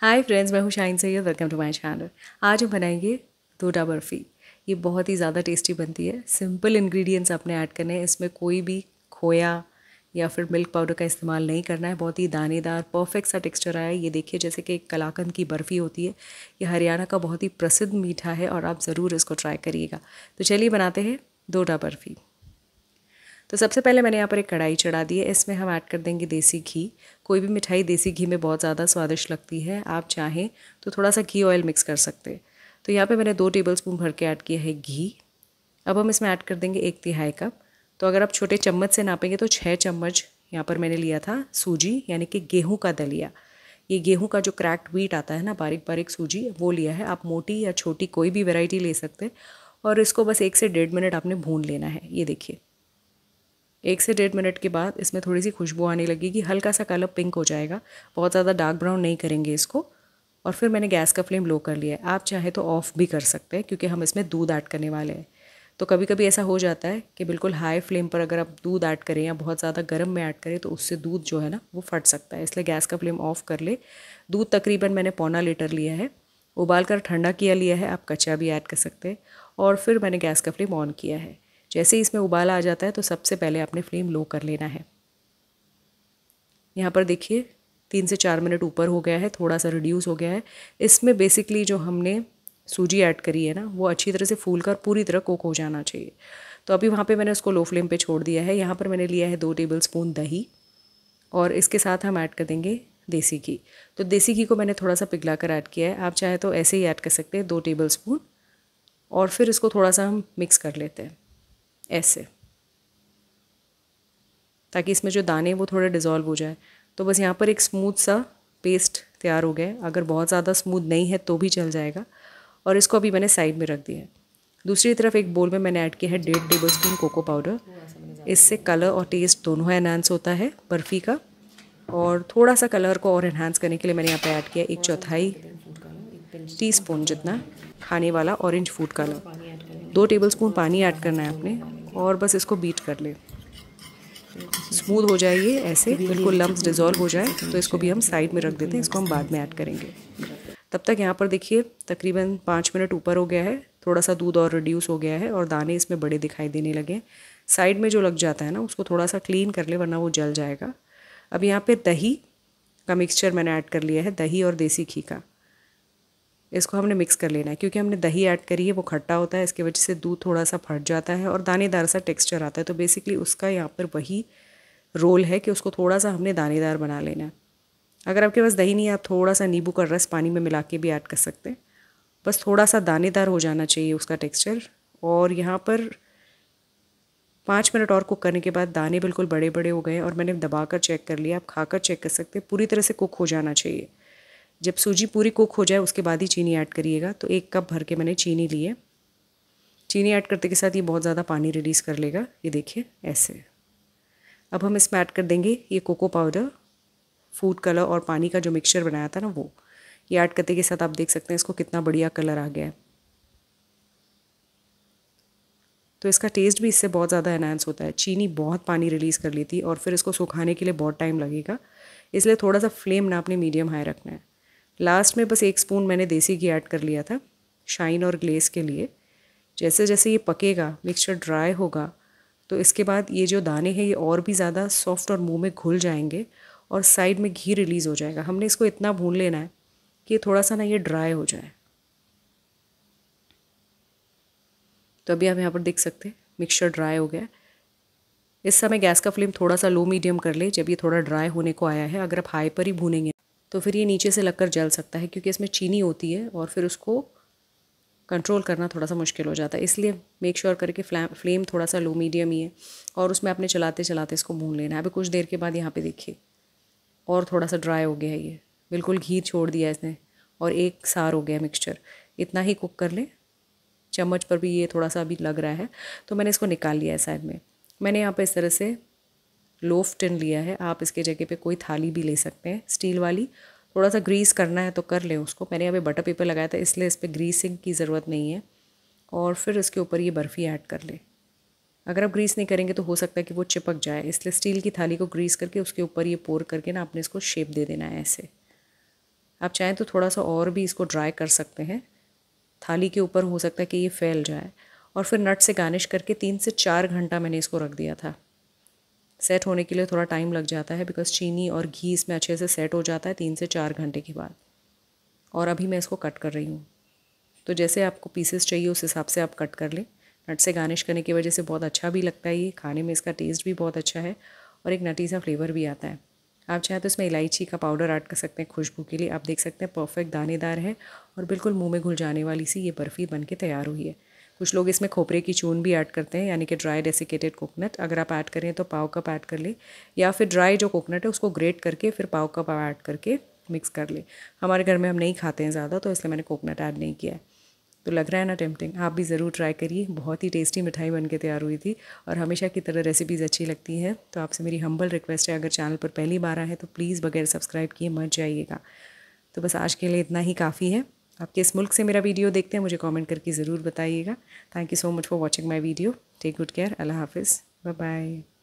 हाय friends मैं हूँ Shain Syed welcome to my channel आज हम बनाएंगे डोडा बर्फ़ी ये बहुत ही ज़्यादा टेस्टी बनती है सिंपल इंग्रेडिएंट्स आपने ऐड करने हैं इसमें कोई भी खोया या फिर मिल्क पाउडर का इस्तेमाल नहीं करना है बहुत ही दानेदार परफेक्ट सा टेक्सचर आया है ये देखिए जैसे कि एक कलाकंद की बर्फ़ी होती है ये हरियाणा का बहुत ही प्रसिद्ध मीठा है और आप ज़रूर इसको ट्राई करिएगा तो चलिए बनाते हैं डोडा बर्फ़ी तो सबसे पहले मैंने यहाँ पर एक कढ़ाई चढ़ा दी है इसमें हम ऐड कर देंगे देसी घी कोई भी मिठाई देसी घी में बहुत ज़्यादा स्वादिष्ट लगती है आप चाहें तो थोड़ा सा घी ऑयल मिक्स कर सकते हैं तो यहाँ पर मैंने दो टेबल स्पून भर के ऐड किया है घी अब हम इसमें ऐड कर देंगे एक तिहाई कप तो अगर आप छोटे चम्मच से नापेंगे तो छः चम्मच यहाँ पर मैंने लिया था सूजी यानी कि गेहूँ का दलिया ये गेहूं का जो क्रैक्ड व्हीट आता है ना बारीक बारीक सूजी वो लिया है आप मोटी या छोटी कोई भी वेराइटी ले सकते हैं और इसको बस एक से डेढ़ मिनट आपने भून लेना है ये देखिए एक से डेढ़ मिनट के बाद इसमें थोड़ी सी खुशबू आने लगेगी हल्का सा कलर पिंक हो जाएगा बहुत ज़्यादा डार्क ब्राउन नहीं करेंगे इसको और फिर मैंने गैस का फ्लेम लो कर लिया है आप चाहे तो ऑफ़ भी कर सकते हैं क्योंकि हम इसमें दूध ऐड करने वाले हैं तो कभी कभी ऐसा हो जाता है कि बिल्कुल हाई फ्लेम पर अगर आप दूध ऐड करें या बहुत ज़्यादा गर्म में ऐड करें तो उससे दूध जो है ना वो फट सकता है इसलिए गैस का फ्लेम ऑफ़ कर ले दूध तकरीबन मैंने पौना लीटर लिया है उबाल कर ठंडा किया लिया है आप कच्चा भी ऐड कर सकते हैं और फिर मैंने गैस का फ्लेम ऑन किया है जैसे ही इसमें उबाल आ जाता है तो सबसे पहले आपने फ्लेम लो कर लेना है यहाँ पर देखिए तीन से चार मिनट ऊपर हो गया है थोड़ा सा रिड्यूस हो गया है इसमें बेसिकली जो हमने सूजी ऐड करी है ना वो अच्छी तरह से फूल कर पूरी तरह कुक हो जाना चाहिए तो अभी वहाँ पे मैंने उसको लो फ्लेम पे छोड़ दिया है यहाँ पर मैंने लिया है दो टेबल स्पून दही और इसके साथ हम ऐड कर देंगे देसी घी तो देसी घी को मैंने थोड़ा सा पिघला कर ऐड किया है आप चाहे तो ऐसे ही ऐड कर सकते हैं दो टेबल स्पून और फिर इसको थोड़ा सा हम मिक्स कर लेते हैं ऐसे ताकि इसमें जो दाने वो थोड़े डिज़ोल्व हो जाए तो बस यहाँ पर एक स्मूथ सा पेस्ट तैयार हो गया अगर बहुत ज़्यादा स्मूथ नहीं है तो भी चल जाएगा और इसको अभी मैंने साइड में रख दिया है दूसरी तरफ एक बोल में मैंने ऐड किया है डेढ़ टेबल स्पून कोको पाउडर इससे कलर और टेस्ट दोनों एनहांस होता है बर्फ़ी का और थोड़ा सा कलर को और इन्हांस करने के लिए मैंने यहाँ पर ऐड किया एक चौथाई टी स्पून जितना खाने वाला ऑरेंज फूड कलर दो टेबल स्पून पानी ऐड करना है आपने और बस इसको बीट कर लें स्मूथ हो जाए ये ऐसे बिल्कुल लम्ब डिज़ोल्व हो जाए तो इसको भी हम साइड में रख देते हैं इसको हम बाद में ऐड करेंगे तब तक यहाँ पर देखिए तकरीबन पाँच मिनट ऊपर हो गया है थोड़ा सा दूध और रिड्यूस हो गया है और दाने इसमें बड़े दिखाई देने लगे साइड में जो लग जाता है ना उसको थोड़ा सा क्लीन कर ले वरना वो जल जाएगा अब यहाँ पर दही का मिक्सचर मैंने ऐड कर लिया है दही और देसी घी का इसको हमने मिक्स कर लेना है क्योंकि हमने दही ऐड करी है वो खट्टा होता है इसके वजह से दूध थोड़ा सा फट जाता है और दानेदार सा टेक्स्चर आता है तो बेसिकली उसका यहाँ पर वही रोल है कि उसको थोड़ा सा हमने दानेदार बना लेना है अगर आपके पास दही नहीं है आप थोड़ा सा नींबू का रस पानी में मिला के भी ऐड कर सकते हैं बस थोड़ा सा दानेदार हो जाना चाहिए उसका टेक्सचर और यहाँ पर पाँच मिनट और कुक करने के बाद दाने बिल्कुल बड़े बड़े हो गए और मैंने दबा कर चेक कर लिया आप खाकर चेक कर सकते हैं पूरी तरह से कुक हो जाना चाहिए जब सूजी पूरी कुक हो जाए उसके बाद ही चीनी ऐड करिएगा तो एक कप भर के मैंने चीनी ली है चीनी ऐड करते के साथ ये बहुत ज़्यादा पानी रिलीज़ कर लेगा ये देखिए ऐसे अब हम इसमें ऐड कर देंगे ये कोको पाउडर फूड कलर और पानी का जो मिक्सचर बनाया था ना वो ये ऐड करते के साथ आप देख सकते हैं इसको कितना बढ़िया कलर आ गया है तो इसका टेस्ट भी इससे बहुत ज़्यादा एनहांस होता है चीनी बहुत पानी रिलीज़ कर लेती है और फिर इसको सुखाने के लिए बहुत टाइम लगेगा इसलिए थोड़ा सा फ्लेम ना अपने मीडियम हाई रखना है लास्ट में बस एक स्पून मैंने देसी घी ऐड कर लिया था शाइन और ग्लेस के लिए जैसे जैसे ये पकेगा मिक्सचर ड्राई होगा तो इसके बाद ये जो दाने हैं ये और भी ज़्यादा सॉफ्ट और मुंह में घुल जाएंगे और साइड में घी रिलीज़ हो जाएगा हमने इसको इतना भून लेना है कि थोड़ा सा ना ये ड्राई हो जाए तो अभी आप यहाँ पर देख सकते हैं मिक्सचर ड्राई हो गया इस समय गैस का फ्लेम थोड़ा सा लो मीडियम कर ले जब ये थोड़ा ड्राई होने को आया है अगर आप हाई पर ही भूनेंगे तो फिर ये नीचे से लगकर जल सकता है क्योंकि इसमें चीनी होती है और फिर उसको कंट्रोल करना थोड़ा सा मुश्किल हो जाता है इसलिए मेक श्योर sure करके फ्लेम थोड़ा सा लो मीडियम ही है और उसमें आपने चलाते चलाते इसको भून लेना है अभी कुछ देर के बाद यहाँ पे देखिए और थोड़ा सा ड्राई हो गया है ये बिल्कुल घी छोड़ दिया इसने और एक सार हो गया मिक्सचर इतना ही कुक कर लें चम्मच पर भी ये थोड़ा सा अभी लग रहा है तो मैंने इसको निकाल लिया है साइड में मैंने यहाँ पर इस तरह से लोफ टिन लिया है आप इसके जगह पे कोई थाली भी ले सकते हैं स्टील वाली थोड़ा सा ग्रीस करना है तो कर लें उसको मैंने अभी बटर पेपर लगाया था इसलिए इस पर ग्रीसिंग की ज़रूरत नहीं है और फिर इसके ऊपर ये बर्फ़ी ऐड कर ले अगर आप ग्रीस नहीं करेंगे तो हो सकता है कि वो चिपक जाए इसलिए स्टील की थाली को ग्रीस करके उसके ऊपर ये पोर करके ना आपने इसको शेप दे देना है ऐसे आप चाहें तो थोड़ा सा और भी इसको ड्राई कर सकते हैं थाली के ऊपर हो सकता है कि ये फैल जाए और फिर नट से गार्निश करके तीन से चार घंटा मैंने इसको रख दिया था सेट होने के लिए थोड़ा टाइम लग जाता है बिकॉज चीनी और घी इसमें अच्छे से सेट हो जाता है तीन से चार घंटे के बाद और अभी मैं इसको कट कर रही हूँ तो जैसे आपको पीसेस चाहिए उस हिसाब से आप कट कर लें नट से गार्निश करने की वजह से बहुत अच्छा भी लगता है ये खाने में इसका टेस्ट भी बहुत अच्छा है और एक नटी सा फ्लेवर भी आता है आप चाहें तो इसमें इलायची का पाउडर ऐड कर सकते हैं खुशबू के लिए आप देख सकते हैं परफेक्ट दानेदार है और बिल्कुल मुंह में घुल जाने वाली सी ये बर्फ़ी बन के तैयार हुई है कुछ लोग इसमें खोपरे की चून भी ऐड करते हैं यानी कि ड्राई डेसिकेटेड कोकोनट अगर आप ऐड करें तो पाव कप ऐड कर लें या फिर ड्राई जो कोकोनट है उसको ग्रेट करके फिर पाव कप ऐड करके मिक्स कर लें हमारे घर में हम नहीं खाते हैं ज़्यादा तो इसलिए मैंने कोकोनट ऐड नहीं किया है तो लग रहा है ना टेम्पटिंग आप भी ज़रूर ट्राई करिए बहुत ही टेस्टी मिठाई बन के तैयार हुई थी और हमेशा की तरह रेसिपीज़ अच्छी लगती हैं तो आपसे मेरी हम्बल रिक्वेस्ट है अगर चैनल पर पहली बार आए तो प्लीज़ बगैर सब्सक्राइब किए मत जाइएगा तो बस आज के लिए इतना ही काफ़ी है आप किस मुल्क से मेरा वीडियो देखते हैं मुझे कमेंट करके ज़रूर बताइएगा thank you so much for watching my video take good care अल्लाह हाफिज़ बाय बाय